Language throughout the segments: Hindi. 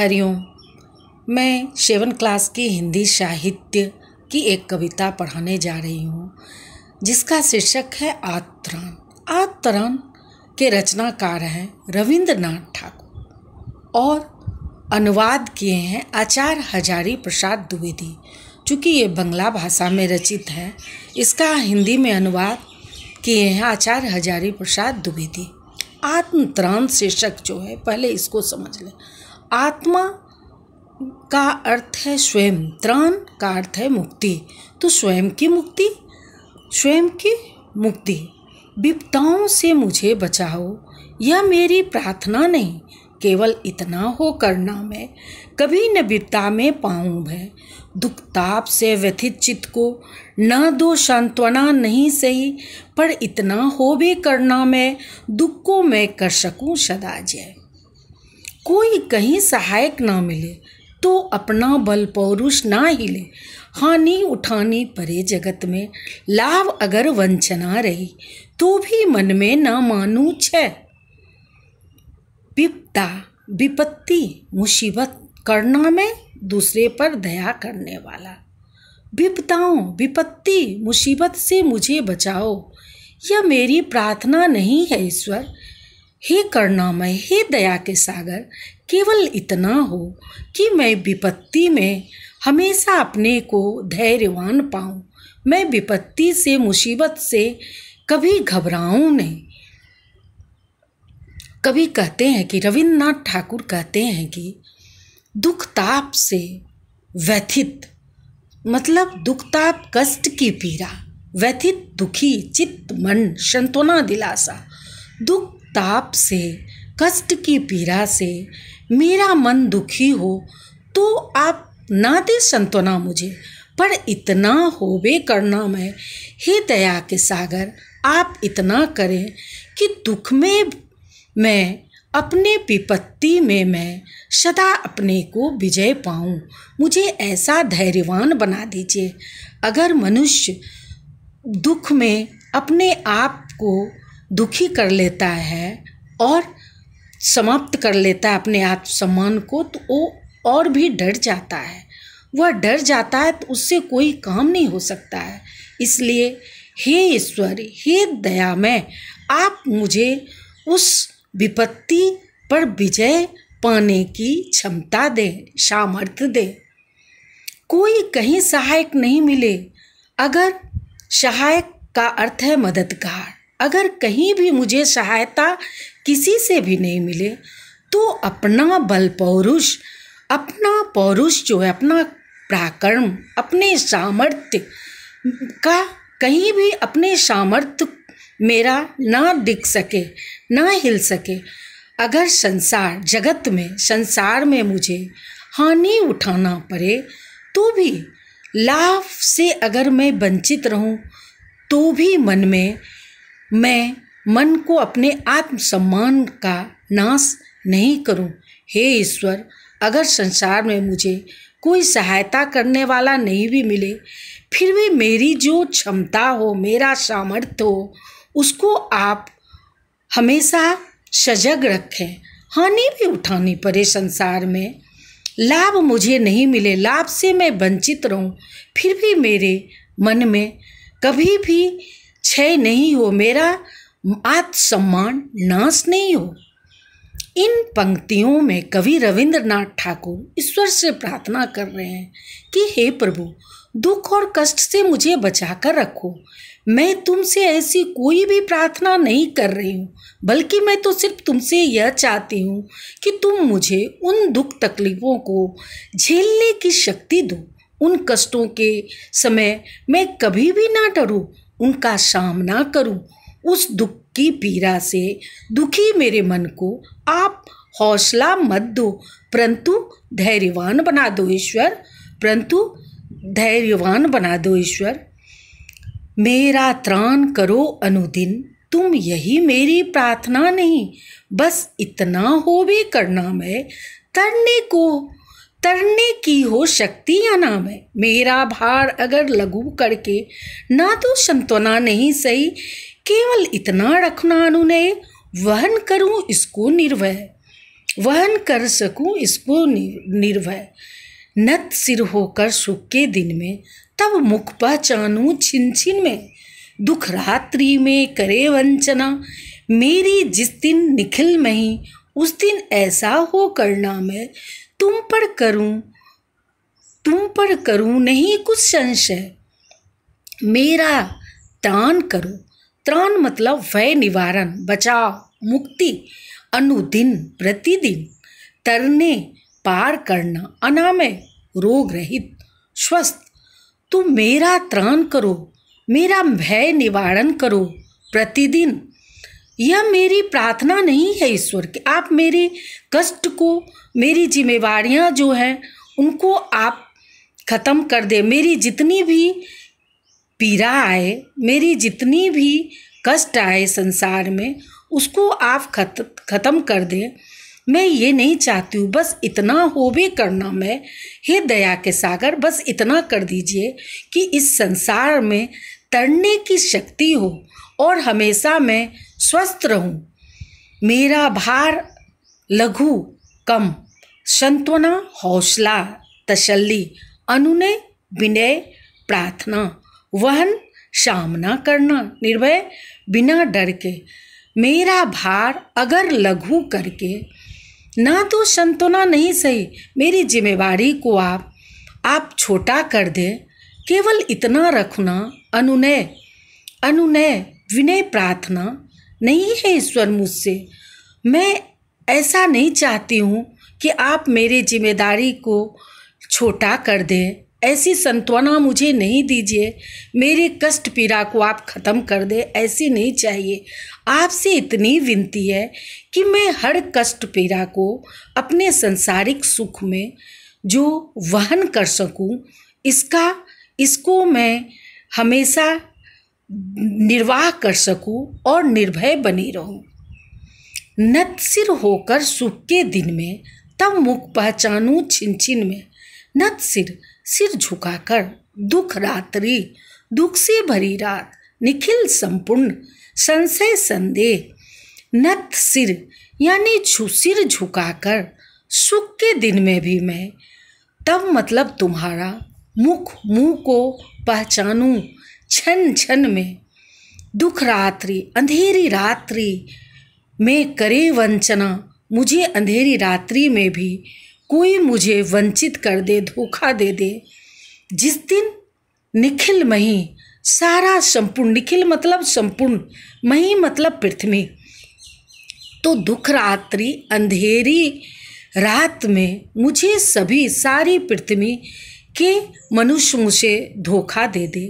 हरिओम मैं शेवन क्लास की हिंदी साहित्य की एक कविता पढ़ाने जा रही हूँ जिसका शीर्षक है आतरण आतरण के रचनाकार हैं रविंद्रनाथ ठाकुर और अनुवाद किए हैं आचार्य हजारी प्रसाद द्विवेदी चूँकि ये बंगला भाषा में रचित है इसका हिंदी में अनुवाद किए हैं आचार्य हजारी प्रसाद द्विवेदी आत्मतरण शीर्षक जो है पहले इसको समझ लें आत्मा का अर्थ है स्वयं त्राण का अर्थ है मुक्ति तो स्वयं की मुक्ति स्वयं की मुक्ति विपताओं से मुझे बचाओ यह मेरी प्रार्थना नहीं केवल इतना हो करना मैं कभी न विपता में पाऊँ भय दुख ताप से व्यथित चित्त को न दो सांत्वना नहीं सही पर इतना हो भी करना मैं दुख को मैं कर सकूँ सदा जय कोई कहीं सहायक ना मिले तो अपना बल पौरुष ना हिले हानि उठानी परे जगत में लाभ अगर वंचना रही तो भी मन में ना मानू छ विपता विपत्ति मुसीबत करना में दूसरे पर दया करने वाला विपताओं विपत्ति मुसीबत से मुझे बचाओ यह मेरी प्रार्थना नहीं है ईश्वर हे करुणामय हे दया के सागर केवल इतना हो कि मैं विपत्ति में हमेशा अपने को धैर्यवान पाऊँ मैं विपत्ति से मुसीबत से कभी घबराऊँ नहीं कभी कहते हैं कि रविन्द्रनाथ ठाकुर कहते हैं कि दुख ताप से व्यथित मतलब दुख ताप कष्ट की पीड़ा व्यथित दुखी चित्त मन संतोना दिलासा दुख ताप से कष्ट की पीड़ा से मेरा मन दुखी हो तो आप ना दे संतना मुझे पर इतना होवे करना मैं हे दया के सागर आप इतना करें कि दुख में मैं अपने विपत्ति में मैं सदा अपने को विजय पाऊँ मुझे ऐसा धैर्यवान बना दीजिए अगर मनुष्य दुख में अपने आप को दुखी कर लेता है और समाप्त कर लेता है अपने आत्मसम्मान को तो वो और भी डर जाता है वह डर जाता है तो उससे कोई काम नहीं हो सकता है इसलिए हे ईश्वर हे दया में आप मुझे उस विपत्ति पर विजय पाने की क्षमता दें सामर्थ्य दें कोई कहीं सहायक नहीं मिले अगर सहायक का अर्थ है मददगार अगर कहीं भी मुझे सहायता किसी से भी नहीं मिले तो अपना बल पौरुष अपना पौरुष जो है अपना पराक्रम अपने सामर्थ्य का कहीं भी अपने सामर्थ्य मेरा ना दिख सके ना हिल सके अगर संसार जगत में संसार में मुझे हानि उठाना पड़े तो भी लाभ से अगर मैं वंचित रहूं तो भी मन में मैं मन को अपने आत्मसम्मान का नाश नहीं करूं। हे ईश्वर अगर संसार में मुझे कोई सहायता करने वाला नहीं भी मिले फिर भी मेरी जो क्षमता हो मेरा सामर्थ्य हो उसको आप हमेशा सजग रखें हानि भी उठानी पड़े संसार में लाभ मुझे नहीं मिले लाभ से मैं वंचित रहूं फिर भी मेरे मन में कभी भी क्षय नहीं हो मेरा आत्मसम्मान नाश नहीं हो इन पंक्तियों में कवि रविंद्रनाथ ठाकुर ईश्वर से प्रार्थना कर रहे हैं कि हे प्रभु दुख और कष्ट से मुझे बचा कर रखो मैं तुमसे ऐसी कोई भी प्रार्थना नहीं कर रही हूँ बल्कि मैं तो सिर्फ तुमसे यह चाहती हूँ कि तुम मुझे उन दुख तकलीफ़ों को झेलने की शक्ति दो उन कष्टों के समय मैं कभी भी ना डरूँ उनका सामना करूं उस दुख की पीड़ा से दुखी मेरे मन को आप हौसला मत दो परंतु धैर्यवान बना दो ईश्वर परंतु धैर्यवान बना दो ईश्वर मेरा त्राण करो अनुदिन तुम यही मेरी प्रार्थना नहीं बस इतना हो भी करना मैं तरने को तरने की हो शक्ति या नाम है मेरा भार अगर लघु करके ना तो संतवना नहीं सही केवल इतना रखना अनुनय वहन करूं इसको निर्भय वहन कर सकूं इसको निर्भय नत सिर होकर सुख के दिन में तब मुख पहचानूँ छिन छिन में दुख रात्रि में करे वंचना मेरी जिस दिन निखिल मही उस दिन ऐसा हो करना मैं तुम पर करूं तुम पर करूं नहीं कुछ संशय मेरा त्राण करो त्राण मतलब भय निवारण बचाव मुक्ति अनुदिन प्रतिदिन तरने पार करना अनामय रोग रहित स्वस्थ तुम मेरा त्राण करो मेरा भय निवारण करो प्रतिदिन यह मेरी प्रार्थना नहीं है ईश्वर की आप मेरे कष्ट को मेरी जिम्मेवारियाँ जो हैं उनको आप ख़त्म कर दे मेरी जितनी भी पीड़ा आए मेरी जितनी भी कष्ट आए संसार में उसको आप खत ख़त्म कर दें मैं ये नहीं चाहती हूँ बस इतना हो भी करना मैं हे दया के सागर बस इतना कर दीजिए कि इस संसार में तरने की शक्ति हो और हमेशा मैं स्वस्थ रहूं मेरा भार लघु कम संत्वना हौसला तसल्ली अनुनय विनय प्रार्थना वहन सामना करना निर्भय बिना डर के मेरा भार अगर लघु करके ना तो संतोना नहीं सही मेरी जिम्मेवारी को आप आप छोटा कर दे केवल इतना रखना अनुनय अनुनय विनय प्रार्थना नहीं है ईश्वर मुझसे मैं ऐसा नहीं चाहती हूँ कि आप मेरे जिम्मेदारी को छोटा कर दें ऐसी संत्वना मुझे नहीं दीजिए मेरे कष्ट पीड़ा को आप ख़त्म कर दें ऐसी नहीं चाहिए आपसे इतनी विनती है कि मैं हर कष्ट पीड़ा को अपने संसारिक सुख में जो वहन कर सकूं, इसका इसको मैं हमेशा निर्वाह कर सकूं और निर्भय बनी रहूं नतसिर होकर सुख के दिन में तब मुख पहचानूं छिन छिन में नत सिर सिर झुकाकर दुख रात्रि दुख से भरी रात निखिल संपूर्ण संशय संदेह नत सिर यानी छु सिर झुकाकर सुख के दिन में भी मैं तब मतलब तुम्हारा मुख मुंह को पहचानूं छन छन में दुख रात्रि अंधेरी रात्रि में करे वंचना मुझे अंधेरी रात्रि में भी कोई मुझे वंचित कर दे धोखा दे दे जिस दिन निखिल मही सारा संपूर्ण निखिल मतलब संपूर्ण मही मतलब पृथ्वी तो दुख रात्रि अंधेरी रात में मुझे सभी सारी पृथ्वी कि मनुष्य मुझे धोखा दे दे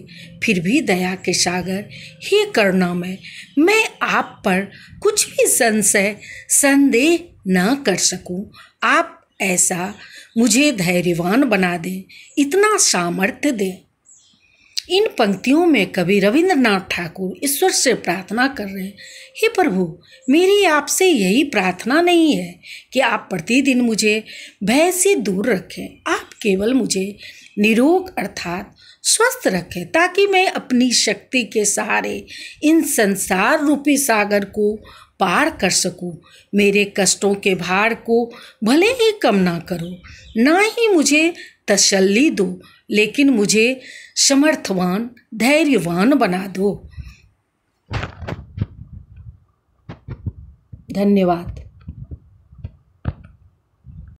फिर भी दया के सागर हे करुणा में मैं आप पर कुछ भी संशय संदेह न कर सकूं आप ऐसा मुझे धैर्यवान बना दें इतना सामर्थ्य दें इन पंक्तियों में कवि रविंद्रनाथ ठाकुर ईश्वर से प्रार्थना कर रहे हैं हे प्रभु मेरी आपसे यही प्रार्थना नहीं है कि आप प्रतिदिन मुझे भय से दूर रखें आप केवल मुझे निरोग अर्थात स्वस्थ रखें ताकि मैं अपनी शक्ति के सहारे इन संसार रूपी सागर को पार कर सकूं मेरे कष्टों के भार को भले ही कम ना करो ना ही मुझे तसल्ली दो लेकिन मुझे समर्थवान धैर्यवान बना दो धन्यवाद